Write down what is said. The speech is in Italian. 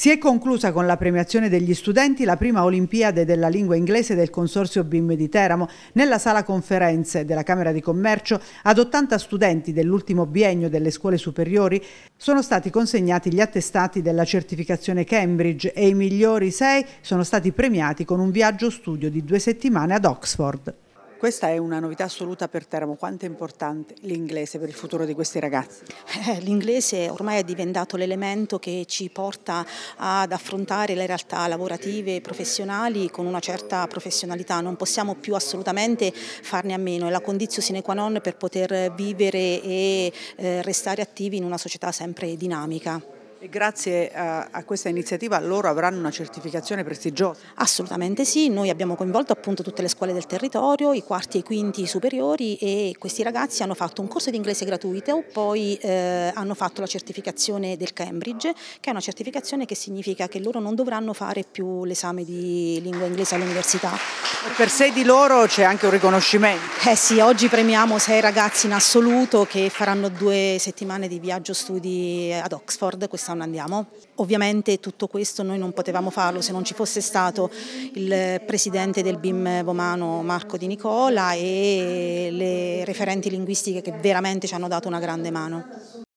Si è conclusa con la premiazione degli studenti la prima Olimpiade della lingua inglese del Consorzio BIM di Teramo nella sala conferenze della Camera di Commercio ad 80 studenti dell'ultimo biennio delle scuole superiori sono stati consegnati gli attestati della certificazione Cambridge e i migliori sei sono stati premiati con un viaggio studio di due settimane ad Oxford. Questa è una novità assoluta per Teramo. Quanto è importante l'inglese per il futuro di questi ragazzi? Eh, l'inglese ormai è diventato l'elemento che ci porta ad affrontare le realtà lavorative e professionali con una certa professionalità. Non possiamo più assolutamente farne a meno. È la condizione sine qua non per poter vivere e eh, restare attivi in una società sempre dinamica. E grazie a, a, questa iniziativa loro avranno una certificazione prestigiosa? Assolutamente sì, noi abbiamo coinvolto appunto tutte le scuole del territorio, i quarti e i quinti superiori e questi ragazzi hanno fatto un corso di inglese gratuito, poi eh, hanno fatto la certificazione del Cambridge, che è una certificazione che significa che loro non dovranno fare più l'esame di lingua inglese all'università. Per sei di loro c'è anche un riconoscimento. Eh sì, oggi premiamo sei ragazzi in assoluto che faranno due settimane di viaggio studi ad Oxford quest'anno casa non andiamo. Ovviamente tutto questo noi non potevamo farlo se non ci fosse stato il presidente del BIM Vomano Marco Di Nicola e le referenti linguistiche che veramente ci hanno dato una grande mano.